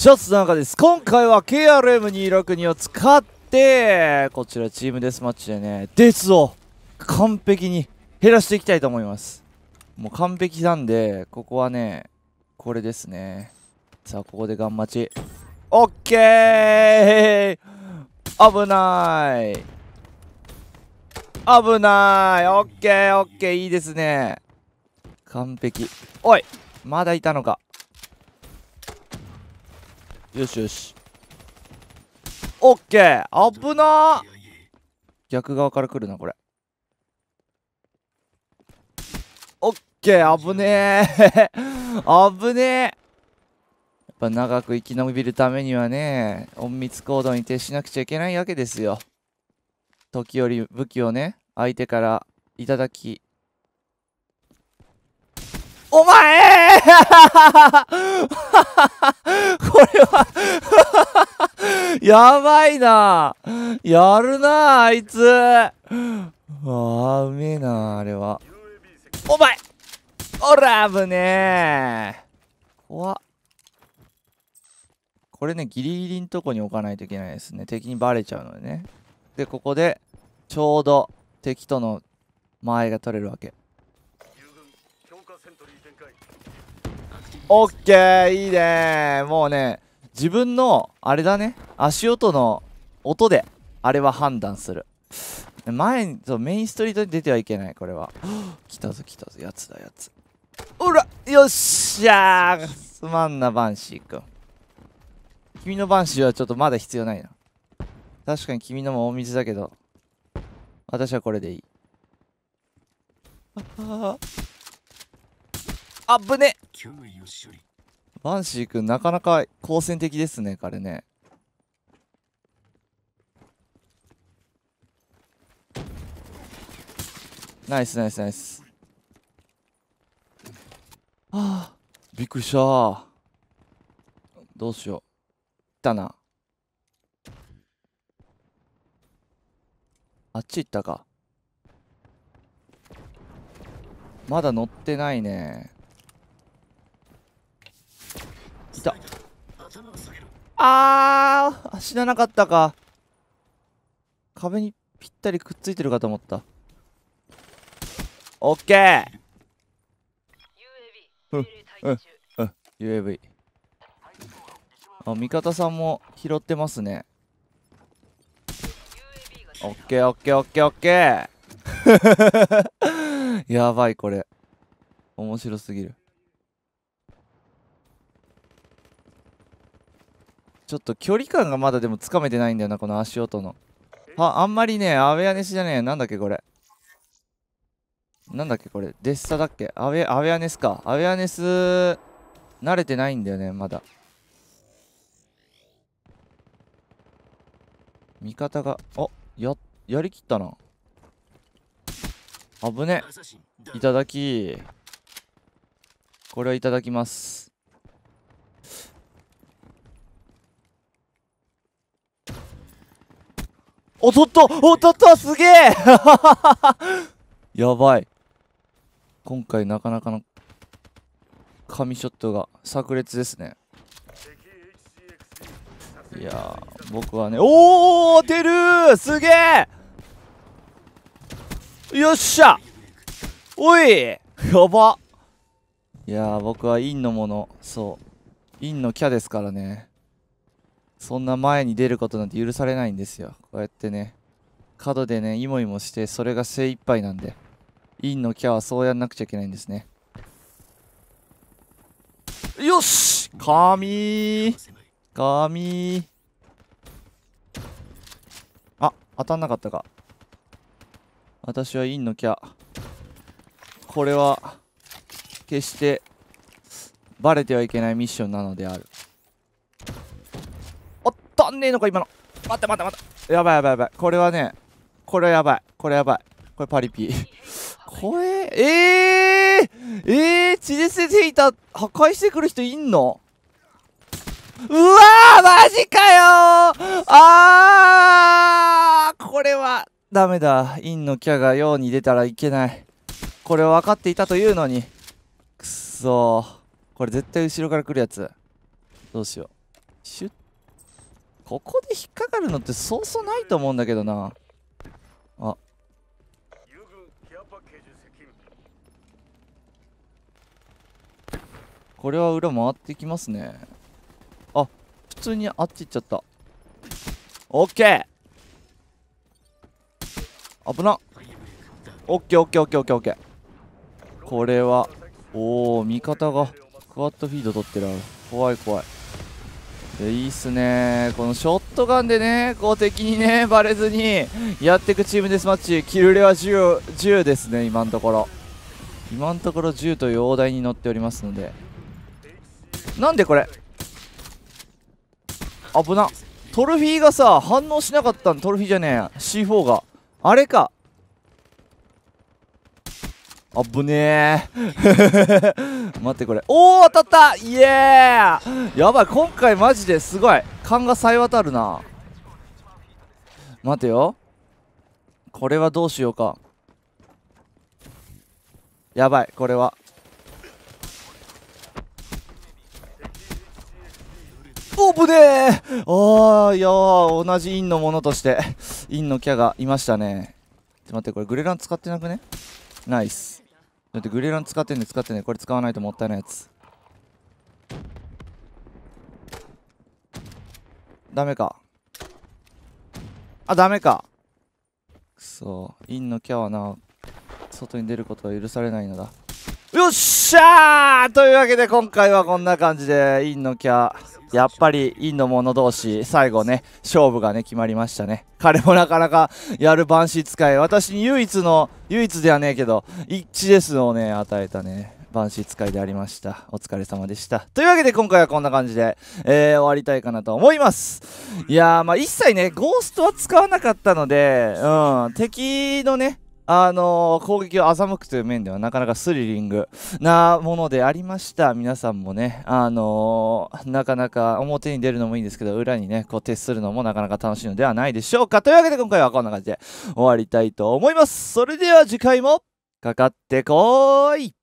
シッツの中です。今回は KRM262 を使って、こちらチームデスマッチでね、デスを完璧に減らしていきたいと思います。もう完璧なんで、ここはね、これですね。さあ、ここでガン待ち。オッケー危ない危ないオッケーオッケーいいですね。完璧。おいまだいたのか。よしよしオッケー危な逆側から来るなこれオッケー危ねえ 危ねえやっぱ長く生き延びるためにはね隠密行動に徹しなくちゃいけないわけですよ時折武器をね相手からいただきお前 れは やばいなやるなあいつあー、うめえなあれは。お前おらぶねえ怖っ。これね、ギリギリのとこに置かないといけないですね。敵にバレちゃうのでね。で、ここで、ちょうど敵との間合いが取れるわけ。オッケーいいねもうね自分のあれだね足音の音であれは判断する前そうメインストリートに出てはいけないこれは 来たぞ来たぞやつだやつおらよっしゃーすまんなバンシーくん君のバンシーはちょっとまだ必要ないな確かに君のも大水だけど私はこれでいいあああぶねバンシーくんなかなか好戦的ですね彼ねナイスナイスナイスはあびっくりしたどうしよういたなあっち行ったかまだ乗ってないねいたあー死ななかったか壁にぴったりくっついてるかと思ったオッケーうんうんうん UAV あ味方さんも拾ってますねオッケーオッケーオッケーオッケーやばいこれ面白すぎるちょっと距離感がまだでもつかめてないんだよなこの足音のああんまりねアウェアネスじゃねえなんだっけこれなんだっけこれデッサだっけアウェアウェアネスかアウェアネス慣れてないんだよねまだ味方があややりきったな危ねいただきこれはいただきますおとっとおとっとすげえ やばい今回なかなかの神ショットが炸裂ですねいや僕はねおお当てるすげえよっしゃおいやばいや僕は陰のものそう陰のキャですからねそんな前に出ることなんて許されないんですよこうやってね角でねイモイモしてそれが精一杯なんでインのキャはそうやんなくちゃいけないんですねよし神神あ当たんなかったか私はインのキャこれは決してバレてはいけないミッションなのであるんねえのか今の待って待って待ってやばいやばいやばいこれはねこれやばいこれやばいこれパリピ これえー、えー、地熱でついた破壊してくる人いんのうわーマジかよーあーこれはダメだ陰のキャがように出たらいけないこれは分かっていたというのにくっそーこれ絶対後ろから来るやつどうしようシュッここで引っかかるのってそうそうないと思うんだけどなあこれは裏回ってきますねあ普通にあっち行っちゃったオッケー危なオッケーオッケーオッケーオッケーオッケーこれはおお味方がクワッドフィード取ってる怖い怖いいいっすねこのショットガンでねこう敵にねバレずにやっていくチームデスマッチキルレは 10, 10ですね今のところ今のところ10という大台に乗っておりますのでなんでこれ危なトルフィーがさ反応しなかったのトルフィーじゃねえや C4 があれかあぶねえ 待ってこれおお当たったイエーやばい今回マジですごい勘がさえ渡るな待てよこれはどうしようかやばいこれはおぶねえああいや同じインのものとしてインのキャがいましたねちょっと待ってこれグレラン使ってなくねナイスだってグレラン使ってんね使ってんねこれ使わないともったいないやつダメかあダメかくそインのキャはな外に出ることは許されないのだよっしゃーというわけで今回はこんな感じでインのキャやっぱりインの者同士最後ね勝負がね決まりましたね彼もなかなかやる番ン使い私に唯一の唯一ではねえけど一致ですをね与えたね番ン使いでありましたお疲れ様でしたというわけで今回はこんな感じで、えー、終わりたいかなと思いますいやーまあ一切ねゴーストは使わなかったのでうん敵のねあのー、攻撃を欺くという面ではなかなかスリリングなものでありました。皆さんもね、あのー、なかなか表に出るのもいいんですけど、裏にね、こう徹するのもなかなか楽しいのではないでしょうか。というわけで今回はこんな感じで終わりたいと思います。それでは次回も、かかってこーい